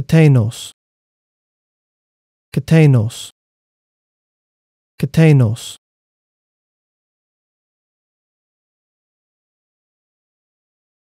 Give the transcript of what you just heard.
Katanos. Katanos. Katanos.